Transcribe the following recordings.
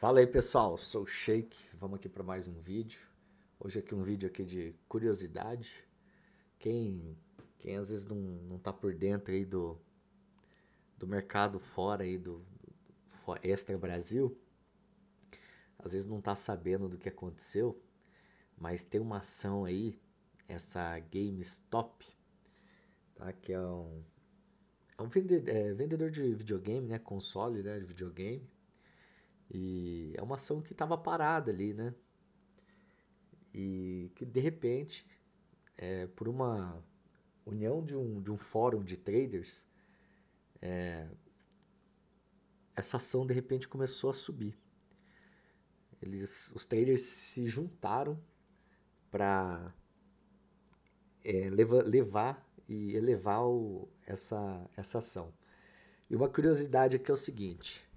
Fala aí pessoal, sou o Shake, vamos aqui para mais um vídeo. Hoje aqui um vídeo aqui de curiosidade. Quem, quem às vezes não, não tá por dentro aí do, do mercado fora aí do, do extra Brasil, às vezes não tá sabendo do que aconteceu, mas tem uma ação aí, essa GameStop, tá? Que é um, é um vendedor, é, vendedor de videogame, né? Console, né? De videogame. E é uma ação que estava parada ali, né? E que de repente, é, por uma união de um, de um fórum de traders, é, essa ação de repente começou a subir. Eles, os traders se juntaram para é, leva, levar e elevar o, essa, essa ação. E uma curiosidade aqui é o seguinte: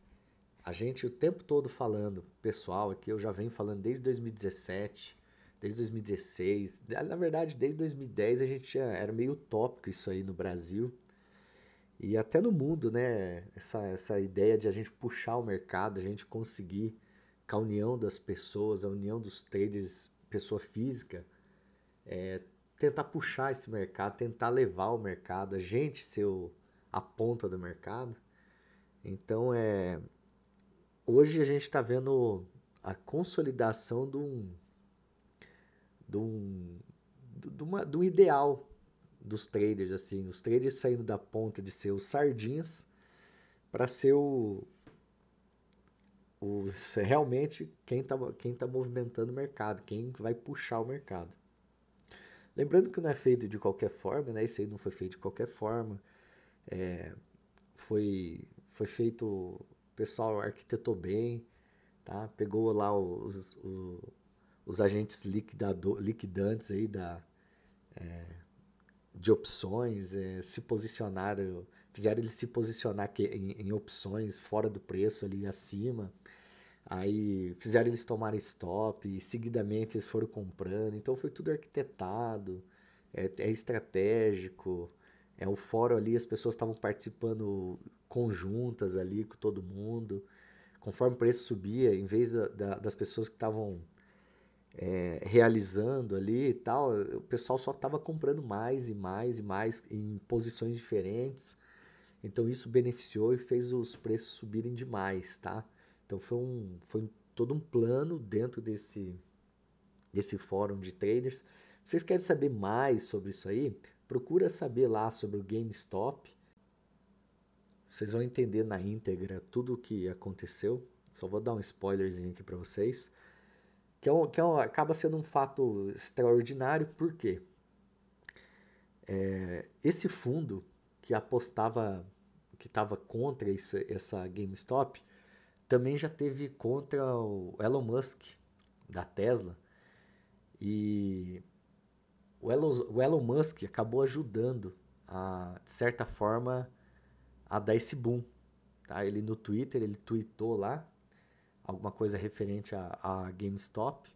a gente o tempo todo falando, pessoal, aqui é eu já venho falando desde 2017, desde 2016, na verdade desde 2010 a gente era meio utópico isso aí no Brasil e até no mundo, né? Essa, essa ideia de a gente puxar o mercado, a gente conseguir com a união das pessoas, a união dos traders, pessoa física, é, tentar puxar esse mercado, tentar levar o mercado, a gente ser o, a ponta do mercado. Então é hoje a gente está vendo a consolidação de um, de um, de, uma, de um ideal dos traders, assim, os traders saindo da ponta de ser os sardinhas para ser o, o realmente quem está quem tá movimentando o mercado, quem vai puxar o mercado. Lembrando que não é feito de qualquer forma, né? Isso aí não foi feito de qualquer forma. É, foi, foi feito pessoal arquitetou bem, tá? Pegou lá os, os, os agentes liquidador, liquidantes aí da, é, de opções, é, se posicionaram, fizeram eles se posicionar que, em, em opções fora do preço ali acima. Aí fizeram eles tomar stop, e seguidamente eles foram comprando. Então foi tudo arquitetado, é, é estratégico. É o fórum ali, as pessoas estavam participando conjuntas ali com todo mundo. Conforme o preço subia, em vez da, da, das pessoas que estavam é, realizando ali e tal, o pessoal só estava comprando mais e mais e mais em posições diferentes. Então isso beneficiou e fez os preços subirem demais, tá? Então foi um, foi todo um plano dentro desse, desse fórum de traders. Vocês querem saber mais sobre isso aí? Procura saber lá sobre o GameStop vocês vão entender na íntegra tudo o que aconteceu. Só vou dar um spoilerzinho aqui para vocês. Que, é um, que é um, acaba sendo um fato extraordinário, porque é, esse fundo que apostava, que estava contra esse, essa GameStop, também já teve contra o Elon Musk, da Tesla. E o Elon, o Elon Musk acabou ajudando, a, de certa forma, a dar esse boom. Tá? Ele no Twitter, ele tweetou lá alguma coisa referente a, a GameStop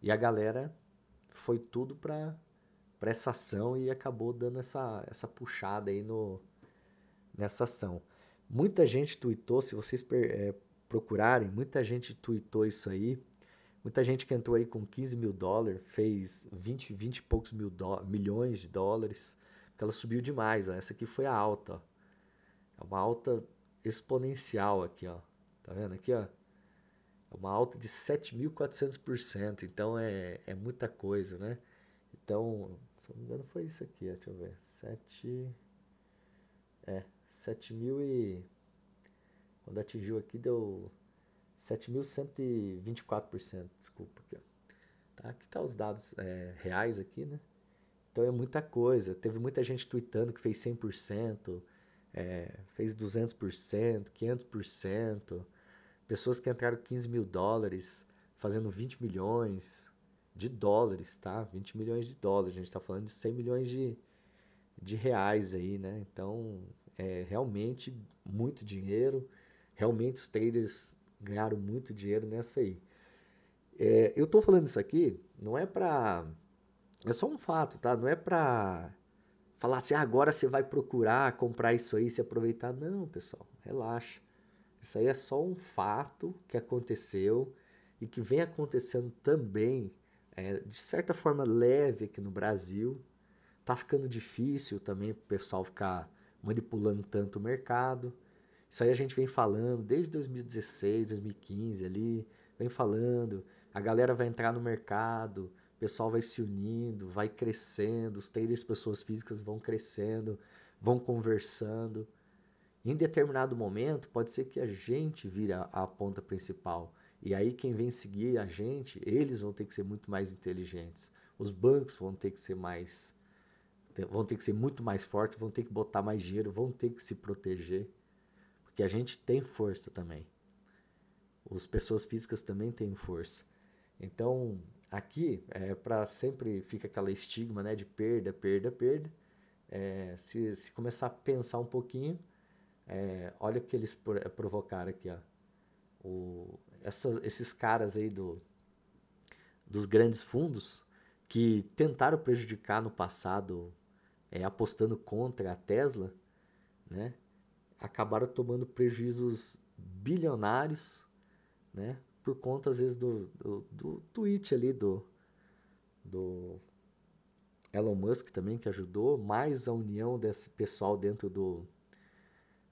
e a galera foi tudo para para essa ação e acabou dando essa, essa puxada aí no, nessa ação. Muita gente tweetou, se vocês per, é, procurarem, muita gente tweetou isso aí. Muita gente que entrou aí com 15 mil dólares, fez 20, 20 e poucos mil do, milhões de dólares, porque ela subiu demais. Ó. Essa aqui foi a alta. Ó. É uma alta exponencial aqui, ó. Tá vendo aqui, ó? É uma alta de 7.400%. Então é, é muita coisa, né? Então, se eu não me engano, foi isso aqui, ó. Deixa eu ver. 7. É, 7 mil e. Quando atingiu aqui deu 7.124%. Desculpa aqui, ó. Tá, aqui tá os dados é, reais aqui, né? Então é muita coisa. Teve muita gente tweetando que fez 100% é, fez 200%, 500%, pessoas que entraram 15 mil dólares fazendo 20 milhões de dólares, tá? 20 milhões de dólares, a gente está falando de 100 milhões de, de reais aí, né? Então, é realmente muito dinheiro, realmente os traders ganharam muito dinheiro nessa aí. É, eu estou falando isso aqui, não é para... É só um fato, tá? Não é para falar assim, ah, agora você vai procurar comprar isso aí, se aproveitar. Não, pessoal, relaxa. Isso aí é só um fato que aconteceu e que vem acontecendo também, é, de certa forma leve aqui no Brasil. Tá ficando difícil também para o pessoal ficar manipulando tanto o mercado. Isso aí a gente vem falando desde 2016, 2015 ali, vem falando, a galera vai entrar no mercado, pessoal vai se unindo, vai crescendo, os traders pessoas físicas vão crescendo, vão conversando. Em determinado momento, pode ser que a gente vire a, a ponta principal. E aí quem vem seguir a gente, eles vão ter que ser muito mais inteligentes. Os bancos vão ter que ser mais vão ter que ser muito mais fortes, vão ter que botar mais dinheiro, vão ter que se proteger, porque a gente tem força também. As pessoas físicas também têm força. Então, aqui, é, para sempre fica aquela estigma né, de perda, perda, perda. É, se, se começar a pensar um pouquinho, é, olha o que eles eh, provocaram aqui. Ó. O, essa, esses caras aí do, dos grandes fundos que tentaram prejudicar no passado é, apostando contra a Tesla, né, acabaram tomando prejuízos bilionários, né, por conta, às vezes, do, do, do tweet ali do, do Elon Musk também, que ajudou, mais a união desse pessoal dentro do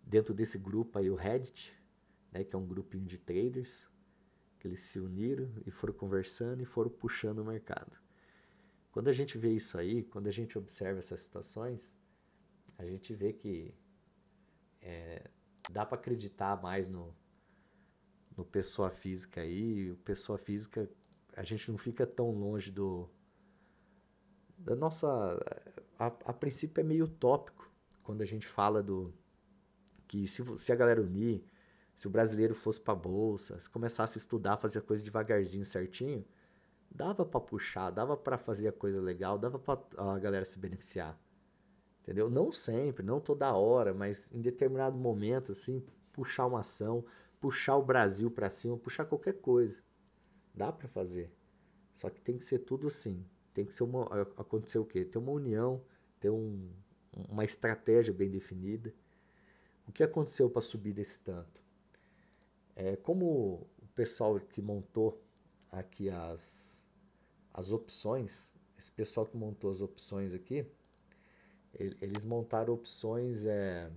dentro desse grupo aí, o Reddit, né, que é um grupinho de traders, que eles se uniram e foram conversando e foram puxando o mercado. Quando a gente vê isso aí, quando a gente observa essas situações, a gente vê que é, dá para acreditar mais no, no pessoa física aí. O pessoa física, a gente não fica tão longe do. Da nossa. A, a princípio é meio utópico quando a gente fala do. Que se, se a galera unir, se o brasileiro fosse para bolsa, se começasse a estudar, fazer a coisa devagarzinho, certinho, dava para puxar, dava para fazer a coisa legal, dava para a galera se beneficiar. Entendeu? Não sempre, não toda hora, mas em determinado momento assim, puxar uma ação, puxar o Brasil para cima, puxar qualquer coisa. Dá para fazer. Só que tem que ser tudo assim. Tem que ser uma, acontecer o quê? Ter uma união, ter um, uma estratégia bem definida. O que aconteceu para subir desse tanto? É, como o pessoal que montou aqui as, as opções, esse pessoal que montou as opções aqui, eles montaram opções é,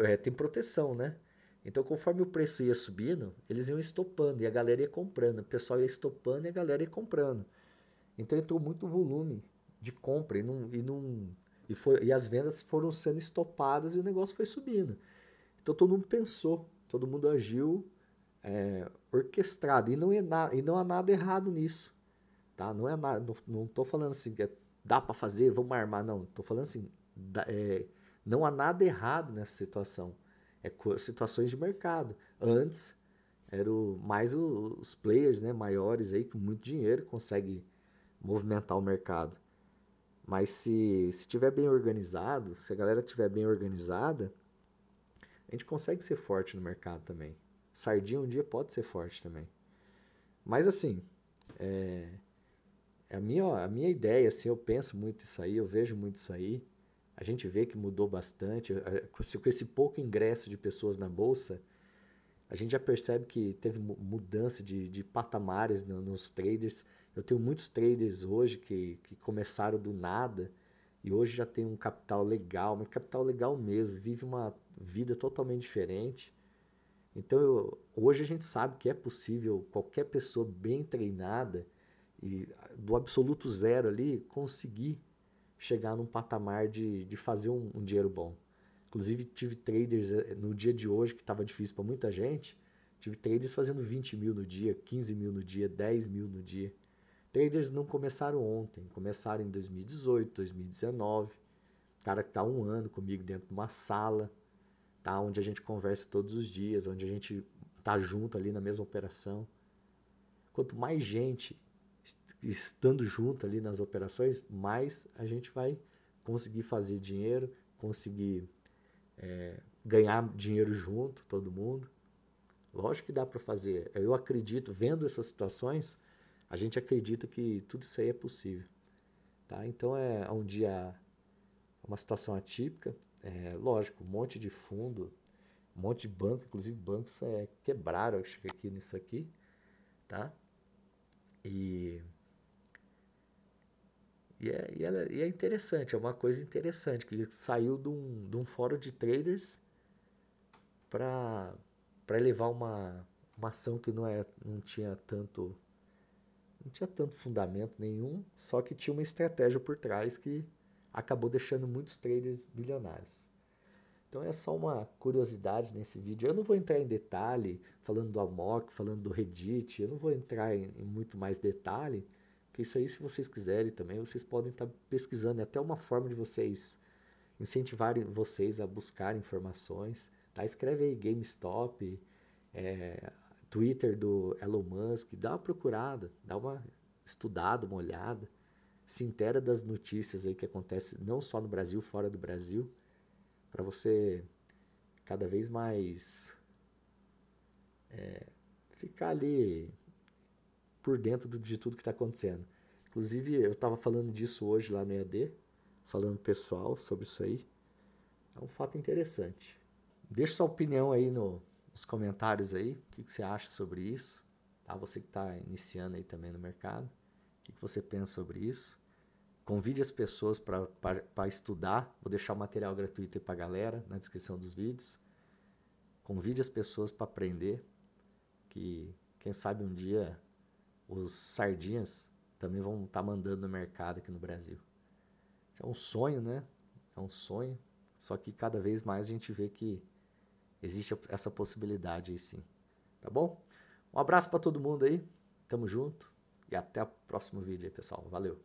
é, tem proteção, né? Então, conforme o preço ia subindo, eles iam estopando e a galera ia comprando. O pessoal ia estopando e a galera ia comprando. Então, entrou muito volume de compra e, não, e, não, e, foi, e as vendas foram sendo estopadas e o negócio foi subindo. Então, todo mundo pensou, todo mundo agiu é, orquestrado. E não, é na, e não há nada errado nisso. Tá? Não é nada, não, não falando assim que é, dá para fazer, vamos armar. Não, Estou falando assim, dá, é, eh, não há nada errado nessa situação. É situações de mercado. Antes eram mais os players né, maiores aí com muito dinheiro consegue movimentar o mercado. Mas se se tiver bem organizado, se a galera tiver bem organizada, a gente consegue ser forte no mercado também. Sardinha um dia pode ser forte também. Mas assim, é, é a minha, a minha ideia, assim, eu penso muito isso aí, eu vejo muito isso aí. A gente vê que mudou bastante. Com esse pouco ingresso de pessoas na bolsa, a gente já percebe que teve mudança de, de patamares nos traders. Eu tenho muitos traders hoje que, que começaram do nada e hoje já tem um capital legal, mas capital legal mesmo, vive uma vida totalmente diferente. Então, eu, hoje a gente sabe que é possível qualquer pessoa bem treinada e do absoluto zero ali conseguir chegar num patamar de, de fazer um, um dinheiro bom. Inclusive, tive traders eh, no dia de hoje, que estava difícil para muita gente, tive traders fazendo 20 mil no dia, 15 mil no dia, 10 mil no dia. Traders não começaram ontem, começaram em 2018, 2019. O cara que está um ano comigo dentro de uma sala, tá? onde a gente conversa todos os dias, onde a gente tá junto ali na mesma operação. Quanto mais gente estando junto ali nas operações, mais a gente vai conseguir fazer dinheiro, conseguir é, ganhar dinheiro junto, todo mundo. Lógico que dá para fazer. Eu acredito, vendo essas situações, a gente acredita que tudo isso aí é possível. Tá? Então é um dia, uma situação atípica. É, lógico, um monte de fundo, um monte de banco, inclusive bancos é, quebraram, eu cheguei aqui nisso aqui. Tá? E e é, e, ela, e é interessante, é uma coisa interessante, que saiu de um, de um fórum de traders para levar uma, uma ação que não, é, não tinha tanto não tinha tanto fundamento nenhum, só que tinha uma estratégia por trás que acabou deixando muitos traders bilionários. Então é só uma curiosidade nesse vídeo. Eu não vou entrar em detalhe falando do Amok, falando do Reddit, eu não vou entrar em, em muito mais detalhe, porque isso aí, se vocês quiserem também, vocês podem estar tá pesquisando. É até uma forma de vocês incentivarem vocês a buscar informações. Tá? Escreve aí GameStop, é, Twitter do Elon Musk, dá uma procurada, dá uma estudada, uma olhada. Se intera das notícias aí que acontece não só no Brasil, fora do Brasil, para você cada vez mais é, ficar ali por dentro de tudo que está acontecendo. Inclusive, eu estava falando disso hoje lá no EAD, falando pessoal sobre isso aí. É um fato interessante. Deixa sua opinião aí no, nos comentários aí, o que, que, você acha sobre isso, tá? Você que está iniciando aí também no mercado, o que, que você pensa sobre isso? Convide as pessoas para estudar. Vou deixar o material gratuito aí para a galera na descrição dos vídeos. Convide as pessoas para aprender, que quem sabe um dia os sardinhas também vão estar tá mandando no mercado aqui no Brasil. Isso é um sonho, né? É um sonho. Só que cada vez mais a gente vê que existe essa possibilidade aí sim. Tá bom? Um abraço para todo mundo aí. Tamo junto e até o próximo vídeo aí, pessoal. Valeu.